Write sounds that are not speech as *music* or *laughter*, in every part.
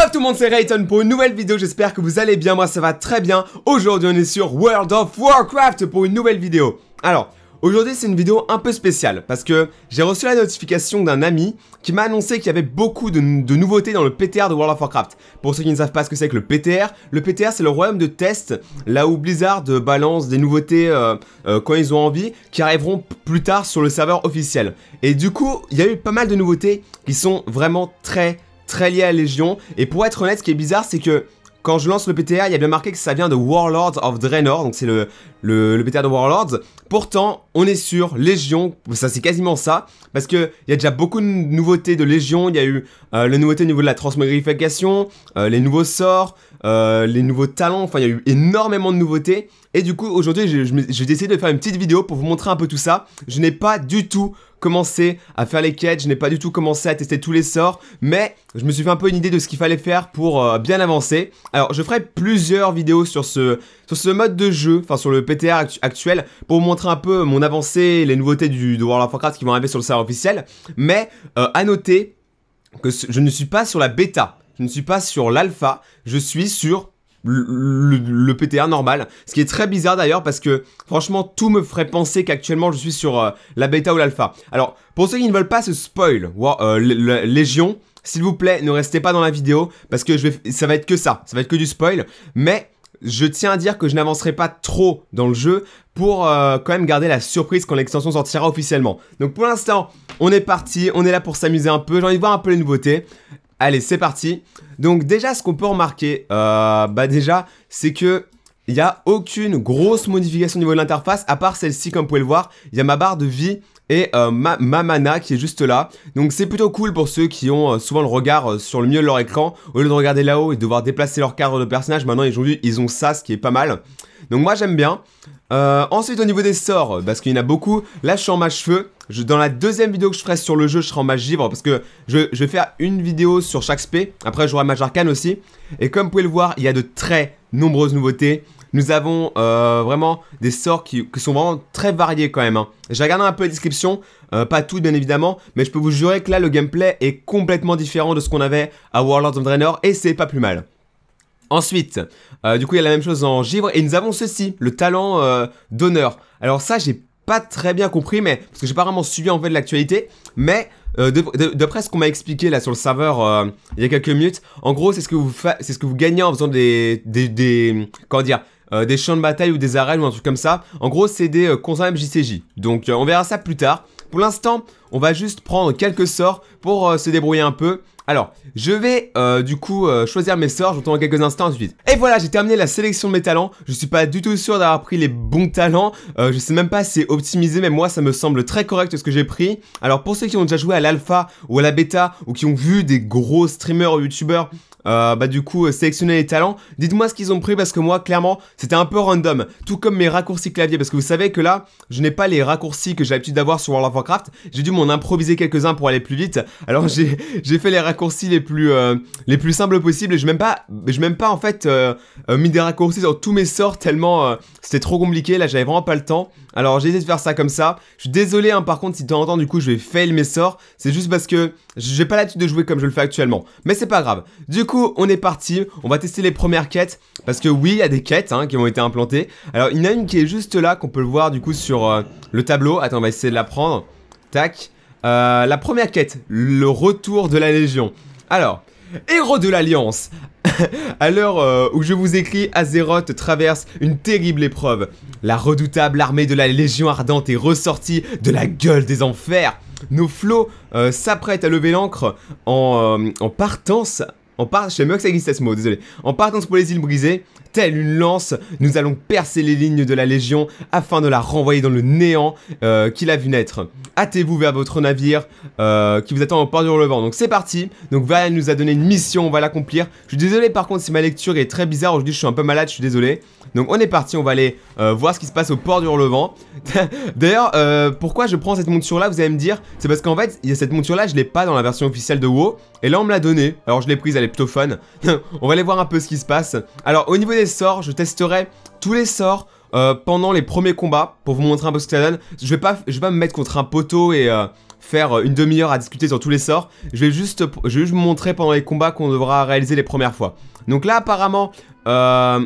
Salut tout le monde, c'est Rayton pour une nouvelle vidéo, j'espère que vous allez bien, moi ça va très bien. Aujourd'hui on est sur World of Warcraft pour une nouvelle vidéo. Alors, aujourd'hui c'est une vidéo un peu spéciale, parce que j'ai reçu la notification d'un ami qui m'a annoncé qu'il y avait beaucoup de, nouveautés dans le PTR de World of Warcraft. Pour ceux qui ne savent pas ce que c'est que le PTR, le PTR c'est le royaume de test, là où Blizzard balance des nouveautés euh, euh, quand ils ont envie, qui arriveront plus tard sur le serveur officiel. Et du coup, il y a eu pas mal de nouveautés qui sont vraiment très très lié à Légion. Et pour être honnête, ce qui est bizarre, c'est que quand je lance le PTA, il y a bien marqué que ça vient de Warlords of Draenor, donc c'est le, le, PTA de Warlords. Pourtant, on est sur Légion, ça c'est quasiment ça, parce qu'il y a déjà beaucoup de nouveautés de Légion, il y a eu euh, la les au niveau de la transmogrification, euh, les nouveaux sorts, euh, les nouveaux talents, enfin il y a eu énormément de nouveautés. Et du coup aujourd'hui j'ai décidé de faire une petite vidéo pour vous montrer un peu tout ça. Je n'ai pas du tout commencé à faire les quêtes, je n'ai pas du tout commencé à tester tous les sorts, mais je me suis fait un peu une idée de ce qu'il fallait faire pour euh, bien avancer. Alors je ferai plusieurs vidéos sur ce, sur ce mode de jeu, enfin sur le PTR actuel, pour vous montrer un peu mon avancée, les nouveautés du, de World of Warcraft qui vont arriver sur le serveur officiel, mais euh, à noter que je ne suis pas sur la bêta. Je ne suis pas sur l'alpha, je suis sur le, PTA normal. Ce qui est très bizarre d'ailleurs parce que franchement tout me ferait penser qu'actuellement je suis sur euh, la bêta ou l'alpha. Alors pour ceux qui ne veulent pas se spoil, euh, Légion, s'il vous plaît ne restez pas dans la vidéo parce que ça va être que ça, ça va être que du spoil. Mais je tiens à dire que je n'avancerai pas trop dans le jeu pour euh, quand même garder la surprise quand l'extension sortira officiellement. Donc pour l'instant, on est parti, on est là pour s'amuser un peu, j'ai envie de voir un peu les nouveautés. Allez, c'est parti. Donc déjà, ce qu'on peut remarquer, euh, bah déjà, c'est que il n'y a aucune grosse modification au niveau de l'interface, à part celle-ci, comme vous pouvez le voir. Il y a ma barre de vie et euh, ma, mana qui est juste là. Donc c'est plutôt cool pour ceux qui ont euh, souvent le regard sur le milieu de leur écran. Au lieu de regarder là-haut et devoir déplacer leur cadre de personnage, maintenant ils ont, ils ont ça, ce qui est pas mal. Donc moi j'aime bien. ensuite au niveau des sorts, parce qu'il y en a beaucoup, là je suis en mâche-feu dans la deuxième vidéo que je ferai sur le jeu, je serai en mage givre parce que je, vais faire une vidéo sur chaque spé. Après, j'aurai mage arcane aussi. Et comme vous pouvez le voir, il y a de très nombreuses nouveautés. Nous avons euh, vraiment des sorts qui, sont vraiment très variés quand même. Hein. J'ai regardé un peu la description, euh, pas tout bien évidemment, mais je peux vous jurer que là, le gameplay est complètement différent de ce qu'on avait à Warlords of Draenor et c'est pas plus mal. Ensuite, euh, du coup, il y a la même chose en givre et nous avons ceci, le talent d'honneur. Alors ça, j'ai pas très bien compris, mais parce que j'ai pas vraiment suivi en fait l'actualité, mais euh, de d'après ce qu'on m'a expliqué là sur le serveur euh, il y a quelques minutes, en gros c'est ce que vous c'est ce que vous gagnez en faisant des des, des comment dire euh, des champs de bataille ou des arènes ou un truc comme ça. En gros c'est des consoles MJCJ. Donc on verra ça plus tard. Pour l'instant, on va juste prendre quelques sorts pour se débrouiller un peu alors, je vais euh, du coup euh, choisir mes sorts, j'entends quelques instants ensuite. Et voilà, j'ai terminé la sélection de mes talents. Je suis pas du tout sûr d'avoir pris les bons talents. Je euh, je sais même pas si c'est optimisé, mais moi ça me semble très correct ce que j'ai pris. Alors pour ceux qui ont déjà joué à l'alpha ou à la bêta ou qui ont vu des gros streamers ou youtubeurs euh, bah du coup euh, sélectionner les talents. Dites-moi ce qu'ils ont pris parce que moi clairement c'était un peu random, tout comme mes raccourcis clavier parce que vous savez que là je n'ai pas les raccourcis que j'ai l'habitude d'avoir sur World of Warcraft, j'ai dû m'en improviser quelques-uns pour aller plus vite. Alors j'ai fait les raccourcis les plus euh, les plus simples possibles et je même pas je même pas en fait euh, euh, mis des raccourcis dans tous mes sorts tellement c'était trop compliqué, là j'avais vraiment pas le temps. Alors j'ai essayé de faire ça comme ça. Je suis désolé hein, par contre si de temps du coup je vais fail mes sorts, c'est juste parce que j'ai pas l'habitude de jouer comme je le fais actuellement, mais c'est pas grave. Du coup, on est parti, on va tester les premières quêtes, parce que oui, il y a des quêtes hein, qui ont été implantées. Alors, il y en a une qui est juste là, qu'on peut le voir du coup sur euh, le tableau. Attends, on va essayer de la prendre. Tac. Euh, la première quête, le retour de la Légion. Alors, héros de l'Alliance *laughs* à l'heure euh, où je vous écris, Azeroth traverse une terrible épreuve. La redoutable armée de la Légion Ardente est ressortie de la gueule des enfers. Nos flots euh, s'apprêtent à lever l'ancre en, euh, en partance en part, je sais même que ça existe ce désolé. En partance pour les îles brisées, telle une lance, nous allons percer les lignes de la Légion afin de la renvoyer dans le néant euh, qu'il a vu naître. Hâtez-vous vers votre navire euh, qui vous attend au port du relevant. Donc c'est parti, donc Val nous a donné une mission, on va l'accomplir. Je suis désolé par contre si ma lecture est très bizarre, aujourd'hui je suis un peu malade, je suis désolé. Donc on est parti, on va aller euh, voir ce qui se passe au port du relevant *laughs* D'ailleurs, pourquoi je prends cette monture là, vous allez me dire, c'est parce qu'en fait, il y a cette monture là, je l'ai pas dans la version officielle de WoW. Et là on me l'a donné alors je l'ai prise, elle est plutôt fun. *laughs* on va aller voir un peu ce qui se passe. Alors au niveau des sorts, je testerai tous les sorts euh, pendant les premiers combats pour vous montrer un peu ce que ça donne. Je vais pas, je vais pas me mettre contre un poteau et euh, faire euh, une demi-heure à discuter sur tous les sorts. Je vais juste, je vais juste vous montrer pendant les combats qu'on devra réaliser les premières fois. Donc là, apparemment, oh,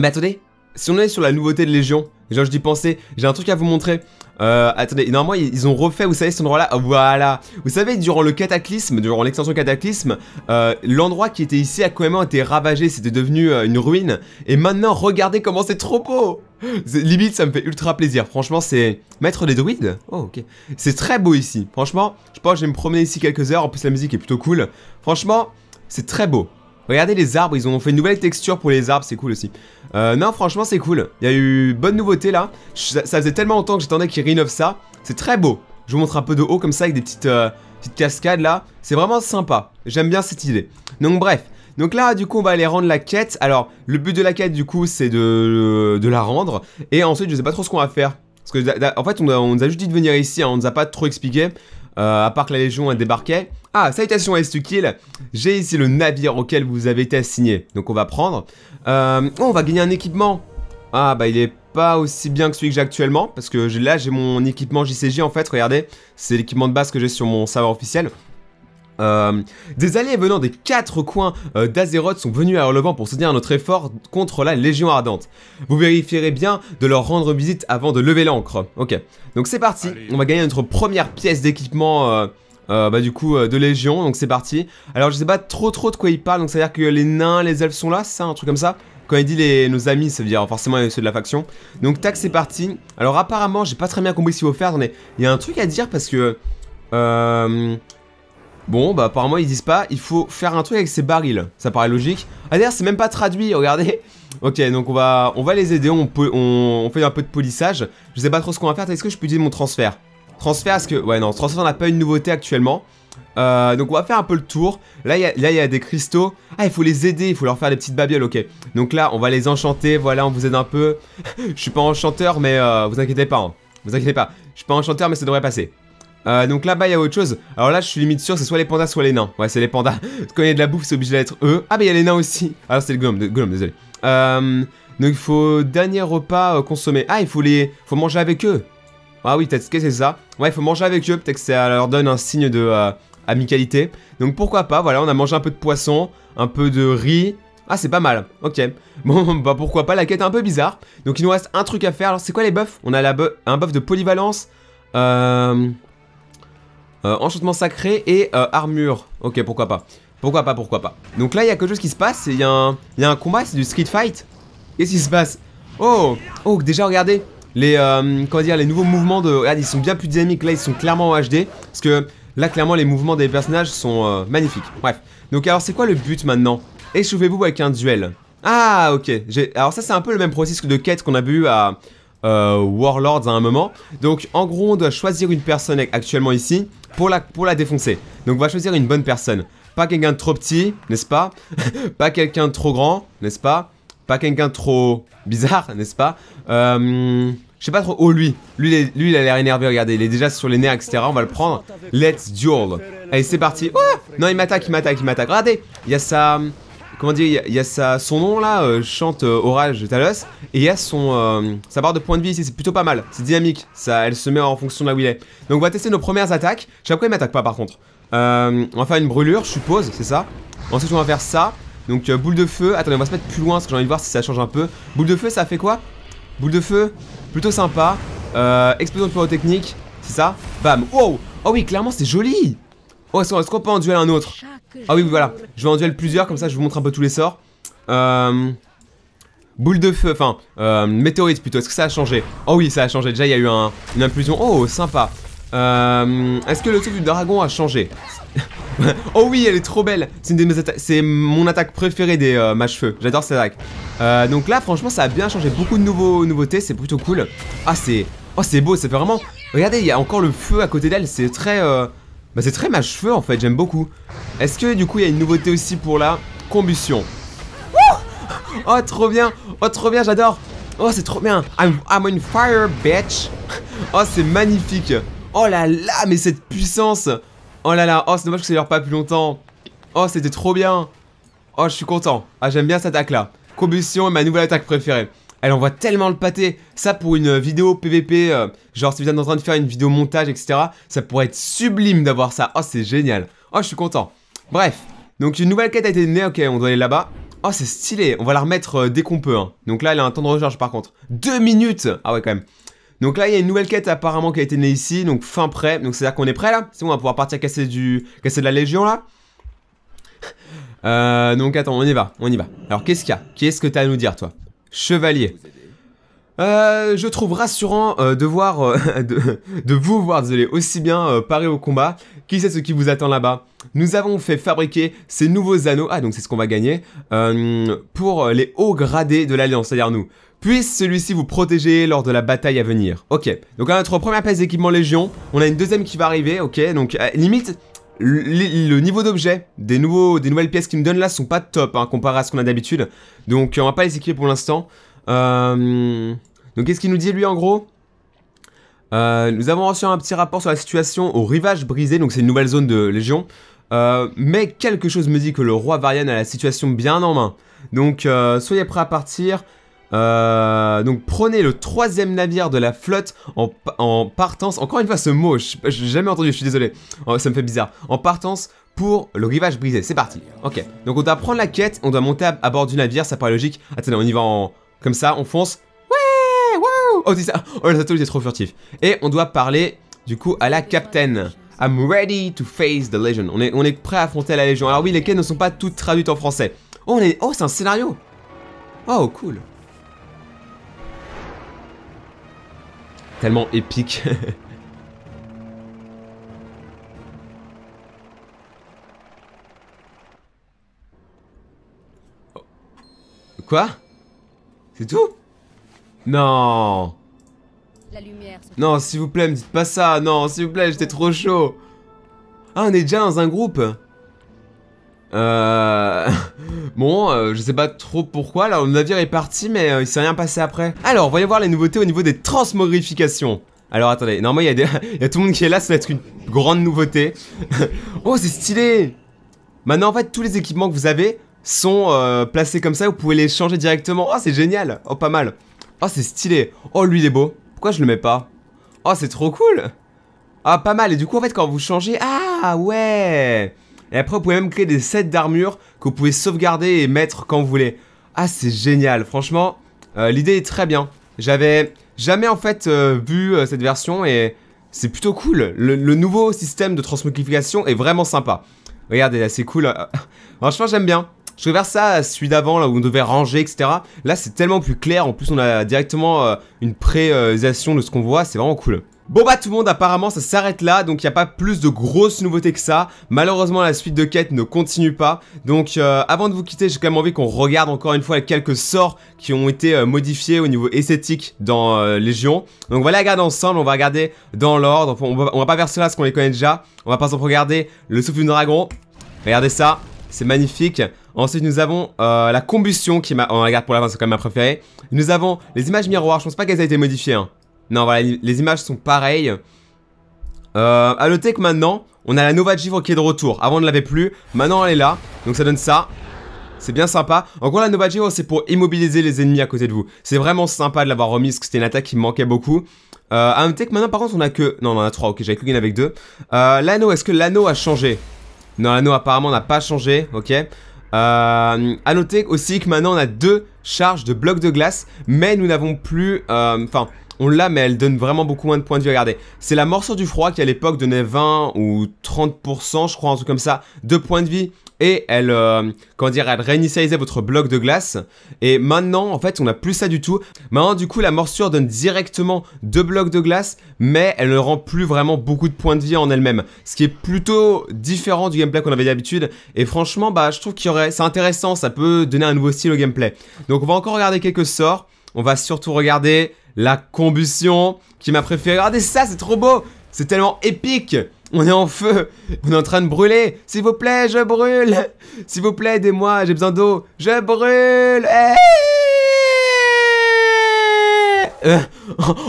mais attendez, si on est sur la nouveauté de Légion, Genre, je dis penser, J'ai un truc à vous montrer. Euh, attendez, normalement, ils ont refait, vous savez, cet endroit-là. voilà. Vous savez, durant le cataclysme, durant l'extension cataclysme, euh, l'endroit qui était ici a quand même été ravagé. C'était devenu euh, une ruine. Et maintenant, regardez comment c'est trop beau. Limite, ça me fait ultra plaisir. Franchement, c'est maître des druides. Oh, ok. C'est très beau ici. Franchement, je pense que je vais me promener ici quelques heures. En plus, la musique est plutôt cool. Franchement, c'est très beau. Regardez les arbres, ils ont fait une nouvelle texture pour les arbres, c'est cool aussi. Euh, non, franchement, c'est cool. Il y a eu bonne nouveauté là. Ça, faisait tellement longtemps que j'attendais qu'ils rénovent ça. C'est très beau. Je vous montre un peu de haut comme ça avec des petites, euh, petites cascades là. C'est vraiment sympa. J'aime bien cette idée. Donc bref. Donc là, du coup, on va aller rendre la quête. Alors, le but de la quête, du coup, c'est de, euh, la rendre. Et ensuite, je sais pas trop ce qu'on va faire. Parce que, en fait, on, nous a juste dit de venir ici. Hein. on nous a pas trop expliqué. Euh, à part que la Légion a débarqué. Ah, salutations S2Kill j'ai ici le navire auquel vous avez été assigné, donc on va prendre. Euh, oh, on va gagner un équipement Ah, bah il est pas aussi bien que celui que j'ai actuellement, parce que là j'ai mon équipement JCJ en fait, regardez, c'est l'équipement de base que j'ai sur mon serveur officiel. Euh, des alliés venant des quatre coins euh, d'Azeroth sont venus à Orlevent pour soutenir notre effort contre la Légion Ardente. Vous vérifierez bien de leur rendre visite avant de lever l'ancre. Ok, donc c'est parti, on va gagner notre première pièce d'équipement... Euh, bah, du coup de Légion, donc c'est parti. Alors je sais pas trop trop de quoi il parle, donc ça veut dire que les nains, les elfes sont là, c'est ça, un truc comme ça quand il dit les, nos amis, ça veut dire forcément ceux de la faction. Donc tac, c'est parti. Alors apparemment, j'ai pas très bien compris ce qu'il faut faire. mais il y a un truc à dire parce que... Euh, Bon, bah apparemment ils disent pas, il faut faire un truc avec ces barils. Ça paraît logique. Ah d'ailleurs, c'est même pas traduit, regardez. *laughs* Ok, donc on va, on va les aider, on, peut, on, fait un peu de polissage. Je sais pas trop ce qu'on va faire, est-ce que je peux dire mon transfert Transfert, parce ce que... Ouais, non, transfert, n'a pas une nouveauté actuellement. Euh, donc on va faire un peu le tour. Là, il y, a des cristaux. Ah, il faut les aider, il faut leur faire des petites babioles, ok. Donc là, on va les enchanter, voilà, on vous aide un peu. *laughs* je suis pas enchanteur, mais euh, vous inquiétez pas, hein. Vous inquiétez pas. Je suis pas enchanteur, mais ça devrait passer. Euh, donc là-bas, il y a autre chose. Alors là, je suis limite sûr, c'est soit les pandas, soit les nains. Ouais, c'est les pandas. Quand il y a de la bouffe, c'est obligé d'être eux. Ah, mais bah, il y a les nains aussi. Alors, ah, c'est le Le gnome, désolé. Euh, donc il faut dernier repas euh, consommé. Ah, il faut les, faut manger avec eux. Ah oui, peut-être que c'est ça. Ouais, il faut manger avec eux. Peut-être que ça leur donne un signe de amicalité. Donc pourquoi pas. Voilà, on a mangé un peu de poisson, un peu de riz, ah, c'est pas mal. Ok. *laughs* Bon, bah pourquoi pas, la quête est un peu bizarre. Donc il nous reste un truc à faire. Alors c'est quoi les buffs On a la un buff de polyvalence. Euh... Euh, enchantement sacré et euh, armure. Ok, pourquoi pas. Pourquoi pas, pourquoi pas. Donc là, il y a quelque chose qui se passe. Il y, a un, combat, c'est du street fight. Qu'est-ce qui se passe Oh Oh, déjà, regardez les, euh, comment dire, les nouveaux mouvements de... Regarde, ils sont bien plus dynamiques. Là, ils sont clairement en HD. Parce que là, clairement, les mouvements des personnages sont magnifiques. Bref. Donc, alors, c'est quoi le but maintenant Échauffez-vous avec un duel. Ah, ok. Alors ça, c'est un peu le même processus de quête qu'on a vu à... Euh, warlords à un moment. Donc en gros on doit choisir une personne actuellement ici pour la, pour la défoncer. Donc on va choisir une bonne personne. Pas quelqu'un de trop petit, n'est-ce pas *laughs* Pas quelqu'un de trop grand, n'est-ce pas Pas quelqu'un de trop bizarre, n'est-ce pas euh, Je sais pas trop. Oh lui, lui, il a l'air énervé, regardez, il est déjà sur les nerfs, etc. On va le prendre. Let's duel. Allez c'est parti. Oh non il m'attaque, il m'attaque, il m'attaque. Regardez, il y a ça comment dire, il y, a son nom là, euh, chante euh, Orage Talos, et il y a son, euh, sa barre de point de vie ici, c'est plutôt pas mal, c'est dynamique, ça, elle se met en fonction de là où il est. Donc on va tester nos premières attaques, je sais pas pourquoi il m'attaque pas par contre. on va faire une brûlure, je suppose, c'est ça. Ensuite on va faire ça, donc boule de feu, attendez on va se mettre plus loin parce que j'ai envie de voir si ça change un peu. Boule de feu ça fait quoi Boule de feu, plutôt sympa, explosion de pyrotechnique, c'est ça Bam, wow Oh oui clairement c'est joli Oh, est-ce qu'on peut en duel un autre Ah oui, voilà. Je vais en duel plusieurs, comme ça je vous montre un peu tous les sorts. Euh, boule de feu, enfin, euh, météorite plutôt. Est-ce que ça a changé Oh oui, ça a changé. Déjà, il y a eu une implosion. Oh, sympa. Euh, est-ce que le saut du dragon a changé *laughs* Oh oui, elle est trop belle. C'est une de C'est mon attaque préférée des euh, matchs feu. J'adore cette attaque. Euh, donc là, franchement, ça a bien changé. Beaucoup de nouveaux nouveautés. C'est plutôt cool. Ah, c'est. Oh, c'est beau. Ça vraiment. Regardez, il y a encore le feu à côté d'elle. C'est très. Euh, bah c'est très ma cheveux en fait, j'aime beaucoup. Est-ce que du coup il y a une nouveauté aussi pour la combustion Oh trop bien Oh trop bien, j'adore Oh c'est trop bien I'm, I'm on fire bitch Oh c'est magnifique Oh là là, mais cette puissance Oh là là, oh c'est dommage que ça dure pas plus longtemps Oh c'était trop bien Oh je suis content Ah j'aime bien cette attaque là Combustion est ma nouvelle attaque préférée elle envoie tellement le pâté. Ça, pour une euh, vidéo PVP, euh, genre si vous êtes en train de faire une vidéo montage, etc., ça pourrait être sublime d'avoir ça. Oh, c'est génial. Oh, je suis content. Bref, donc une nouvelle quête a été née Ok, on doit aller là-bas. Oh, c'est stylé. On va la remettre euh, dès qu'on peut. Hein. Donc là, elle a un temps de recharge par contre. Deux minutes Ah ouais, quand même. Donc là, il y a une nouvelle quête apparemment qui a été née ici. Donc fin prêt. Donc c'est-à-dire qu'on est prêt là. C'est bon, on va pouvoir partir casser, du... casser de la Légion là. donc attends, on y va, on y va. Alors qu'est-ce qu'il y a Qu'est-ce que t'as à nous dire toi Chevalier. Euh, je trouve rassurant euh, de voir, euh, *laughs* de, vous voir, aussi bien parer au combat. Qui sait ce qui vous attend là-bas Nous avons fait fabriquer ces nouveaux anneaux, ah donc c'est ce qu'on va gagner, pour les hauts gradés de l'Alliance, c'est-à-dire nous. Puisse celui-ci vous protéger lors de la bataille à venir. Ok, donc à notre première place d'équipement Légion, on a une deuxième qui va arriver, ok, donc limite, le, niveau d'objet des, nouvelles pièces qui me donnent là sont pas top hein, comparé à ce qu'on a d'habitude. Donc euh, on va pas les équiper pour l'instant. Euh, donc qu'est-ce qu'il nous dit lui en gros euh, Nous avons reçu un petit rapport sur la situation au rivage brisé, donc c'est une nouvelle zone de Légion. mais quelque chose me dit que le roi Varian a la situation bien en main. Donc soyez prêt à partir. Euh, donc prenez le troisième navire de la flotte en, partance, encore une fois ce mot, je n'ai jamais entendu, je suis désolé, oh, ça me fait bizarre, en partance pour le rivage brisé, c'est parti, ok, donc on doit prendre la quête, on doit monter à, bord du navire, ça paraît logique, attendez on y va en, comme ça, on fonce, ouais, wow, oh c'est ça, oh le était trop furtif, et on doit parler du coup à la capitaine, I'm ready to face the Legion, on est, on est prêt à affronter la Légion, alors oui les quêtes ne sont pas toutes traduites en français, oh, on est, oh c'est un scénario, oh cool tellement épique. *laughs* Oh. Quoi C'est tout Non La lumière Non, s'il vous plaît, me dites pas ça Non, s'il vous plaît, j'étais trop chaud Ah, on est déjà dans un groupe euh, *laughs* bon, euh, je sais pas trop pourquoi, là, le navire est parti, mais euh, il s'est rien passé après. Alors, voyons voir les nouveautés au niveau des transmogrifications. Alors, attendez, normalement, il y, a *laughs* y tout le monde qui est là, ça va être une grande nouveauté. *laughs* oh, c'est stylé Maintenant, en fait, tous les équipements que vous avez sont placés comme ça, vous pouvez les changer directement. Oh, c'est génial Oh, pas mal Oh, c'est stylé Oh, lui, il est beau Pourquoi je le mets pas Oh, c'est trop cool Ah, pas mal Et du coup, en fait, quand vous changez... Ah, ouais et après, vous pouvez même créer des sets d'armure que vous pouvez sauvegarder et mettre quand vous voulez. Ah, c'est génial, franchement, euh, l'idée est très bien. J'avais jamais en fait euh, vu euh, cette version et c'est plutôt cool. Le, nouveau système de transmogrification est vraiment sympa. Regardez, c'est cool. *laughs* franchement, j'aime bien. Je préfère ça à celui d'avant, là où on devait ranger, etc. Là, c'est tellement plus clair. En plus, on a directement une prévisualisation de ce qu'on voit. C'est vraiment cool. Bon bah tout le monde apparemment ça s'arrête là donc il n'y a pas plus de grosses nouveautés que ça Malheureusement la suite de quête ne continue pas Donc euh, avant de vous quitter j'ai quand même envie qu'on regarde encore une fois quelques sorts qui ont été euh, modifiés au niveau esthétique dans euh, Légion Donc on va les regarder ensemble, on va regarder dans l'ordre on, va, va pas verser là parce qu'on les connaît déjà On va par exemple regarder le souffle du dragon Regardez ça, c'est magnifique Ensuite, nous avons la combustion qui m'a... On regarde pour la fin, c'est quand même ma préférée. Nous avons les images miroirs. Je pense pas qu'elles aient été modifiées. Hein. Non, voilà, les images sont pareilles. Euh, à noter que maintenant, on a la Nova Givre qui est de retour. Avant, on ne l'avait plus. Maintenant, elle est là. Donc, ça donne ça. C'est bien sympa. En gros, la Nova givre, c'est pour immobiliser les ennemis à côté de vous. C'est vraiment sympa de l'avoir remise, parce que c'était une attaque qui me manquait beaucoup. Euh, à noter que maintenant, par contre, on a que... Non, on en a trois. ok, j'avais cru avec deux. Euh, l'anneau, est-ce que l'anneau a changé Non, l'anneau apparemment n'a pas changé, ok. Euh, à noter aussi que maintenant, on a deux charges de blocs de glace, mais nous n'avons plus... Euh, enfin on l'a, mais elle donne vraiment beaucoup moins de points de vie. Regardez, c'est la morsure du froid qui à l'époque donnait 20 ou 30%, je crois, un truc comme ça, de points de vie. Et elle, euh, comment dire, elle réinitialisait votre bloc de glace. Et maintenant, en fait, on n'a plus ça du tout. Maintenant, du coup, la morsure donne directement deux blocs de glace, mais elle ne rend plus vraiment beaucoup de points de vie en elle-même. Ce qui est plutôt différent du gameplay qu'on avait d'habitude. Et franchement, bah, je trouve qu'il y aurait, c'est intéressant, ça peut donner un nouveau style au gameplay. Donc, on va encore regarder quelques sorts. On va surtout regarder la combustion, qui m'a préféré. Regardez ça, c'est trop beau C'est tellement épique on est en feu On est en train de brûler S'il vous plaît, je brûle S'il vous plaît, aidez-moi, j'ai besoin d'eau Je brûle eh. euh.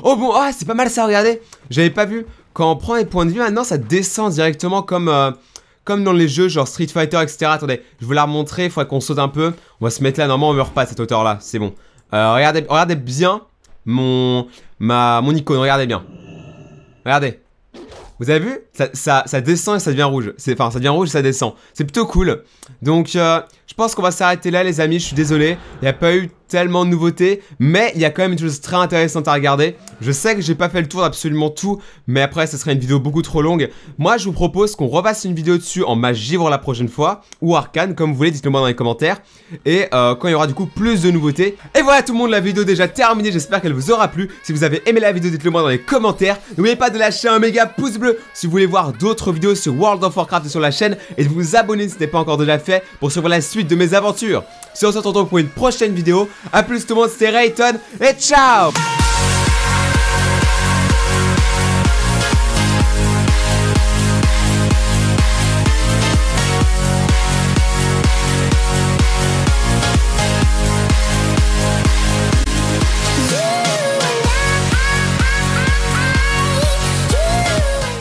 Oh bon, ah, c'est pas mal ça, regardez J'avais pas vu Quand on prend les points de vue, maintenant ça descend directement comme... Euh, comme dans les jeux genre Street Fighter, etc. Attendez, je vous la remontrer, il faudrait qu'on saute un peu. On va se mettre là, normalement on meurt pas à cette hauteur là, c'est bon. Euh, regardez, regardez bien, mon, ma, mon icône. Regardez bien. Regardez. Vous avez vu ça, ça, descend et ça devient rouge. Enfin, ça devient rouge et ça descend. C'est plutôt cool. Donc, euh, je pense qu'on va s'arrêter là, les amis. Je suis désolé. Il n'y a pas eu tellement de nouveautés. Mais il y a quand même une chose très intéressante à regarder. Je sais que j'ai pas fait le tour d'absolument tout. Mais après, ce serait une vidéo beaucoup trop longue. Moi, je vous propose qu'on repasse une vidéo dessus en magie pour la prochaine fois. Ou arcane, comme vous voulez. Dites-le moi dans les commentaires. Et euh, quand il y aura du coup plus de nouveautés. Et voilà tout le monde, la vidéo déjà terminée. J'espère qu'elle vous aura plu. Si vous avez aimé la vidéo, dites-le moi dans les commentaires. N'oubliez pas de lâcher un méga pouce bleu si vous voulez voir d'autres vidéos sur World of Warcraft et sur la chaîne et de vous abonner si ce n'est pas encore déjà fait pour suivre la suite de mes aventures. Si on se retrouve pour une prochaine vidéo, à plus tout le monde, c'était Rayton et ciao